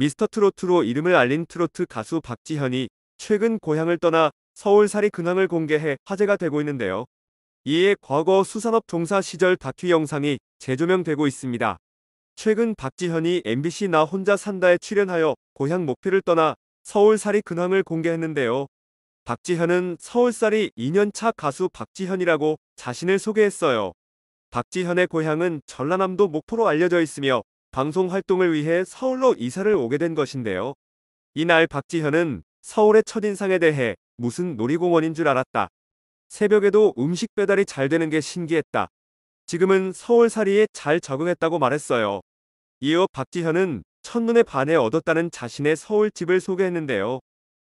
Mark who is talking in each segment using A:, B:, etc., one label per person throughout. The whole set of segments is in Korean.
A: 미스터 트로트로 이름을 알린 트로트 가수 박지현이 최근 고향을 떠나 서울살이 근황을 공개해 화제가 되고 있는데요. 이에 과거 수산업 종사 시절 다큐 영상이 재조명되고 있습니다. 최근 박지현이 MBC 나 혼자 산다에 출연하여 고향 목표를 떠나 서울살이 근황을 공개했는데요. 박지현은 서울살이 2년차 가수 박지현이라고 자신을 소개했어요. 박지현의 고향은 전라남도 목포로 알려져 있으며 방송 활동을 위해 서울로 이사를 오게 된 것인데요. 이날 박지현은 서울의 첫인상에 대해 무슨 놀이공원인 줄 알았다. 새벽에도 음식 배달이 잘 되는 게 신기했다. 지금은 서울살이에 잘 적응했다고 말했어요. 이어 박지현은 첫눈에 반해 얻었다는 자신의 서울집을 소개했는데요.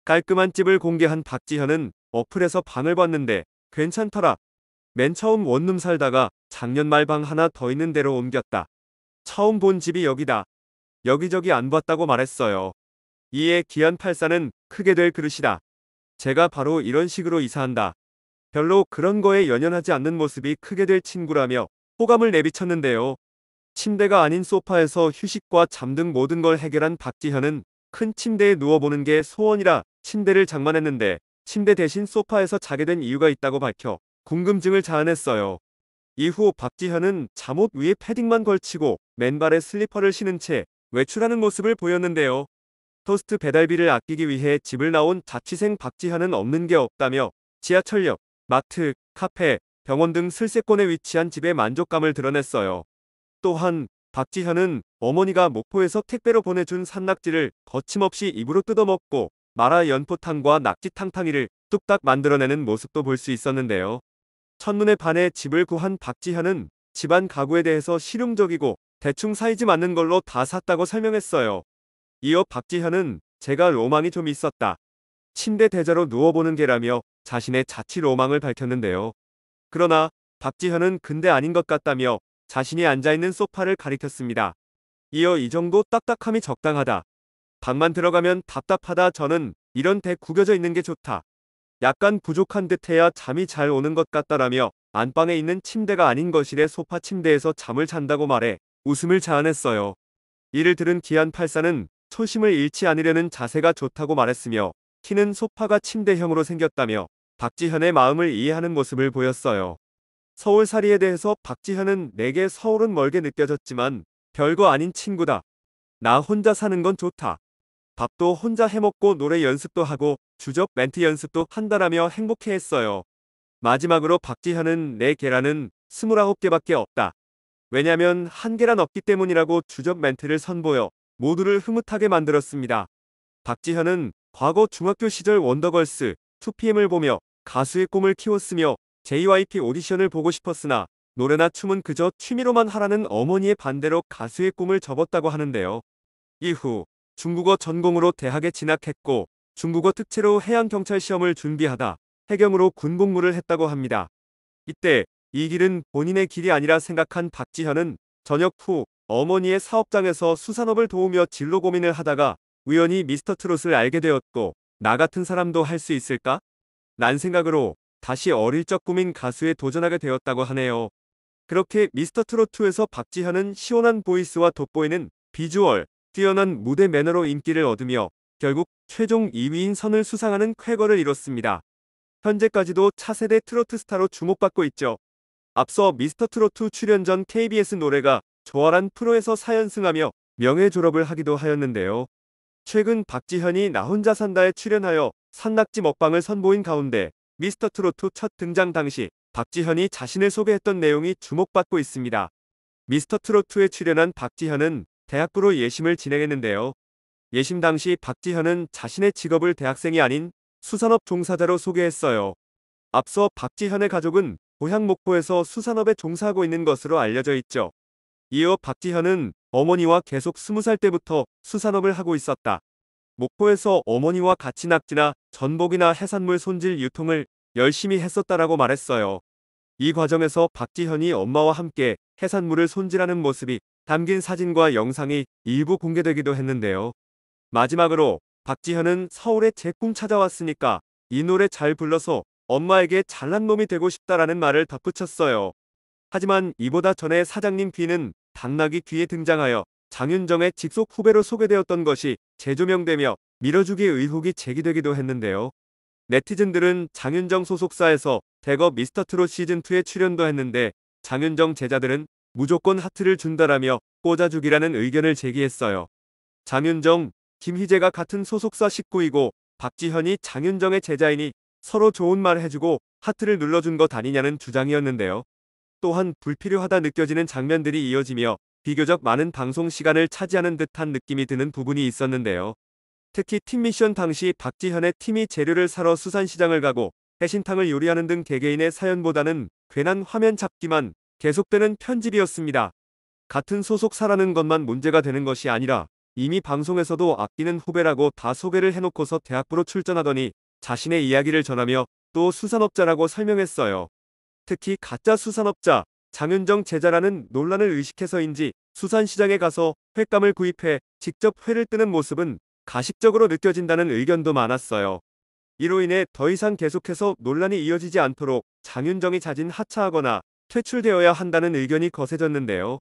A: 깔끔한 집을 공개한 박지현은 어플에서 방을 봤는데 괜찮더라. 맨 처음 원룸 살다가 작년 말 방 하나 더 있는 데로 옮겼다. 처음 본 집이 여기다. 여기저기 안 봤다고 말했어요. 이에 기현 팔사는 크게 될 그릇이다. 제가 바로 이런 식으로 이사한다. 별로 그런 거에 연연하지 않는 모습이 크게 될 친구라며 호감을 내비쳤는데요. 침대가 아닌 소파에서 휴식과 잠 등 모든 걸 해결한 박지현은 큰 침대에 누워보는 게 소원이라 침대를 장만했는데 침대 대신 소파에서 자게 된 이유가 있다고 밝혀 궁금증을 자아냈어요. 이후 박지현은 잠옷 위에 패딩만 걸치고 맨발에 슬리퍼를 신은 채 외출하는 모습을 보였는데요. 토스트 배달비를 아끼기 위해 집을 나온 자취생 박지현은 없는 게 없다며 지하철역, 마트, 카페, 병원 등 슬세권에 위치한 집에 만족감을 드러냈어요. 또한 박지현은 어머니가 목포에서 택배로 보내준 산낙지를 거침없이 입으로 뜯어먹고 마라 연포탕과 낙지탕탕이를 뚝딱 만들어내는 모습도 볼 수 있었는데요. 첫눈에 반해 집을 구한 박지현은 집안 가구에 대해서 실용적이고 대충 사이즈 맞는 걸로 다 샀다고 설명했어요. 이어 박지현은 제가 로망이 좀 있었다. 침대 대자로 누워보는 게라며 자신의 자취 로망을 밝혔는데요. 그러나 박지현은 근대 아닌 것 같다며 자신이 앉아있는 소파를 가리켰습니다. 이어 이 정도 딱딱함이 적당하다. 방만 들어가면 답답하다 저는 이런 데 구겨져 있는 게 좋다. 약간 부족한 듯해야 잠이 잘 오는 것 같다라며 안방에 있는 침대가 아닌 거실의 소파 침대에서 잠을 잔다고 말해 웃음을 자아냈어요. 이를 들은 기안 팔사는 초심을 잃지 않으려는 자세가 좋다고 말했으며 키는 소파가 침대형으로 생겼다며 박지현의 마음을 이해하는 모습을 보였어요. 서울살이에 대해서 박지현은 내게 서울은 멀게 느껴졌지만 별거 아닌 친구다. 나 혼자 사는 건 좋다. 밥도 혼자 해먹고 노래 연습도 하고 주접 멘트 연습도 한다라며 행복해했어요. 마지막으로 박지현은 내 네 계란은 29개밖에 없다. 왜냐면 한 계란 없기 때문이라고 주접 멘트를 선보여 모두를 흐뭇하게 만들었습니다. 박지현은 과거 중학교 시절 원더걸스 2PM을 보며 가수의 꿈을 키웠으며 JYP 오디션을 보고 싶었으나 노래나 춤은 그저 취미로만 하라는 어머니의 반대로 가수의 꿈을 접었다고 하는데요. 이후 중국어 전공으로 대학에 진학했고 중국어 특채로 해양경찰 시험을 준비하다 해경으로 군복무를 했다고 합니다. 이때 이 길은 본인의 길이 아니라 생각한 박지현은 전역 후 어머니의 사업장에서 수산업을 도우며 진로 고민을 하다가 우연히 미스터 트롯을 알게 되었고 나 같은 사람도 할 수 있을까? 난 생각으로 다시 어릴 적 꿈인 가수에 도전하게 되었다고 하네요. 그렇게 미스터 트롯2에서 박지현은 시원한 보이스와 돋보이는 비주얼, 뛰어난 무대 매너로 인기를 얻으며 결국 최종 2위인 선을 수상하는 쾌거를 이뤘습니다. 현재까지도 차세대 트로트 스타로 주목받고 있죠. 앞서 미스터 트로트 출연 전 KBS 노래가 조화란 프로에서 사연승하며 명예 졸업을 하기도 하였는데요. 최근 박지현이 나 혼자 산다에 출연하여 산낙지 먹방을 선보인 가운데 미스터 트로트 첫 등장 당시 박지현이 자신을 소개했던 내용이 주목받고 있습니다. 미스터 트로트에 출연한 박지현은 대학부로 예심을 진행했는데요. 예심 당시 박지현은 자신의 직업을 대학생이 아닌 수산업 종사자로 소개했어요. 앞서 박지현의 가족은 고향 목포에서 수산업에 종사하고 있는 것으로 알려져 있죠. 이어 박지현은 어머니와 계속 20살 때부터 수산업을 하고 있었다. 목포에서 어머니와 같이 낙지나 전복이나 해산물 손질 유통을 열심히 했었다라고 말했어요. 이 과정에서 박지현이 엄마와 함께 해산물을 손질하는 모습이 담긴 사진과 영상이 일부 공개되기도 했는데요. 마지막으로 박지현은 서울에 제 꿈 찾아왔으니까 이 노래 잘 불러서 엄마에게 잘난 놈이 되고 싶다라는 말을 덧붙였어요. 하지만 이보다 전에 사장님 귀는 당나귀 귀에 등장하여 장윤정의 직속 후배로 소개되었던 것이 재조명되며 밀어주기 의혹이 제기되기도 했는데요. 네티즌들은 장윤정 소속사에서 대거 미스터트롯 시즌2에 출연도 했는데 장윤정 제자들은 무조건 하트를 준다라며 꽂아주기라는 의견을 제기했어요. 장윤정, 김희재가 같은 소속사 식구이고 박지현이 장윤정의 제자이니 서로 좋은 말 해주고 하트를 눌러준 것 아니냐는 주장이었는데요. 또한 불필요하다 느껴지는 장면들이 이어지며 비교적 많은 방송 시간을 차지하는 듯한 느낌이 드는 부분이 있었는데요. 특히 팀 미션 당시 박지현의 팀이 재료를 사러 수산시장을 가고 해신탕을 요리하는 등 개개인의 사연보다는 괜한 화면 잡기만 계속되는 편집이었습니다. 같은 소속사라는 것만 문제가 되는 것이 아니라 이미 방송에서도 아끼는 후배라고 다 소개를 해놓고서 대학부로 출전하더니 자신의 이야기를 전하며 또 수산업자라고 설명했어요. 특히 가짜 수산업자, 장윤정 제자라는 논란을 의식해서인지 수산시장에 가서 횟감을 구입해 직접 회를 뜨는 모습은 가식적으로 느껴진다는 의견도 많았어요. 이로 인해 더 이상 계속해서 논란이 이어지지 않도록 장윤정이 자진 하차하거나 퇴출되어야 한다는 의견이 거세졌는데요.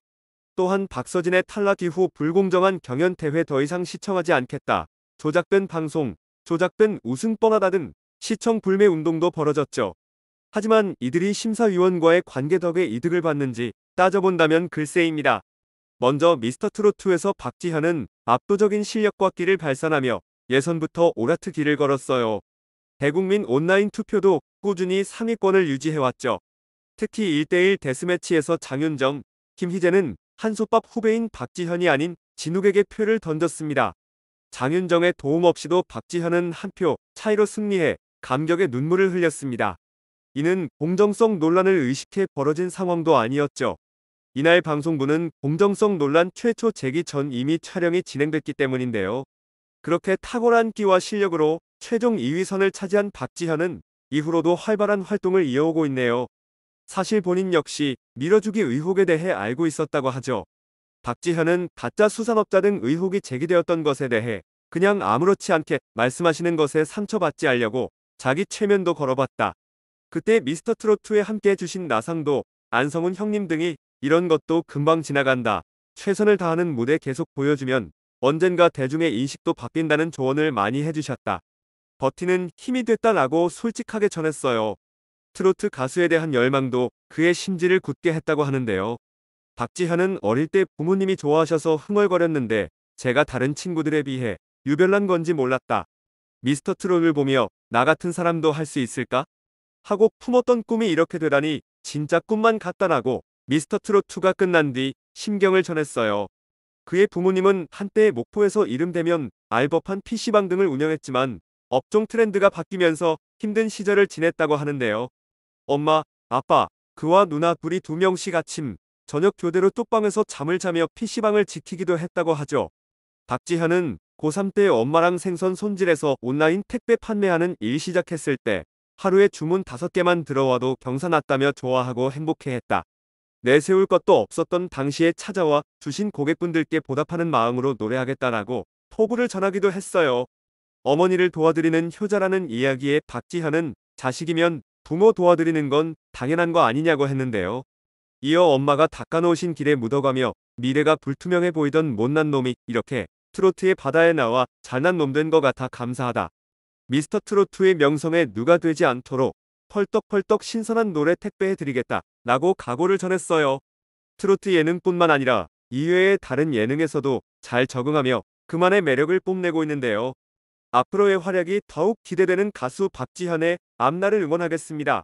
A: 또한 박서진의 탈락 이후 불공정한 경연 대회 더 이상 시청하지 않겠다. 조작된 방송, 조작된 우승 뻔하다 등 시청 불매 운동도 벌어졌죠. 하지만 이들이 심사위원과의 관계 덕에 이득을 봤는지 따져본다면 글쎄입니다. 먼저 미스터트롯2에서 박지현은 압도적인 실력과 끼를 발산하며 예선부터 오라트 길을 걸었어요. 대국민 온라인 투표도 꾸준히 상위권을 유지해왔죠. 특히 1대1 데스매치에서 장윤정, 김희재는 한솥밥 후배인 박지현이 아닌 진욱에게 표를 던졌습니다. 장윤정의 도움 없이도 박지현은 한 표 차이로 승리해 감격의 눈물을 흘렸습니다. 이는 공정성 논란을 의식해 벌어진 상황도 아니었죠. 이날 방송부는 공정성 논란 최초 제기 전 이미 촬영이 진행됐기 때문인데요. 그렇게 탁월한 끼와 실력으로 최종 2위선을 차지한 박지현은 이후로도 활발한 활동을 이어오고 있네요. 사실 본인 역시 밀어주기 의혹에 대해 알고 있었다고 하죠. 박지현은 가짜 수산업자 등 의혹이 제기되었던 것에 대해 그냥 아무렇지 않게 말씀하시는 것에 상처받지 않려고 자기 최면도 걸어봤다. 그때 미스터트롯2에 함께 해 주신 나상도, 안성훈 형님 등이 이런 것도 금방 지나간다. 최선을 다하는 무대 계속 보여주면 언젠가 대중의 인식도 바뀐다는 조언을 많이 해주셨다. 버티는 힘이 됐다라고 솔직하게 전했어요. 트로트 가수에 대한 열망도 그의 심지를 굳게 했다고 하는데요. 박지현은 어릴 때 부모님이 좋아하셔서 흥얼거렸는데 제가 다른 친구들에 비해 유별난 건지 몰랐다. 미스터 트롯을 보며 나 같은 사람도 할 수 있을까? 하고 품었던 꿈이 이렇게 되다니 진짜 꿈만 같다라고 미스터 트롯2가 끝난 뒤 심경을 전했어요. 그의 부모님은 한때 목포에서 이름되면 알법한 PC방 등을 운영했지만 업종 트렌드가 바뀌면서 힘든 시절을 지냈다고 하는데요. 엄마, 아빠, 그와 누나 둘이 두 명씩 아침, 저녁 교대로 뚝방에서 잠을 자며 PC방을 지키기도 했다고 하죠. 박지현은 고3 때 엄마랑 생선 손질해서 온라인 택배 판매하는 일 시작했을 때 하루에 주문 5개만 들어와도 경사났다며 좋아하고 행복해했다. 내세울 것도 없었던 당시에 찾아와 주신 고객분들께 보답하는 마음으로 노래하겠다라고 포부를 전하기도 했어요. 어머니를 도와드리는 효자라는 이야기에 박지현은 자식이면 부모 도와드리는 건 당연한 거 아니냐고 했는데요. 이어 엄마가 닦아놓으신 길에 묻어가며 미래가 불투명해 보이던 못난 놈이 이렇게 트로트의 바다에 나와 잘난 놈된것 같아 감사하다. 미스터 트로트의 명성에 누가 되지 않도록 펄떡펄떡 신선한 노래 택배해드리겠다 라고 각오를 전했어요. 트로트 예능뿐만 아니라 이외의 다른 예능에서도 잘 적응하며 그만의 매력을 뽐내고 있는데요. 앞으로의 활약이 더욱 기대되는 가수 박지현의 앞날을 응원하겠습니다.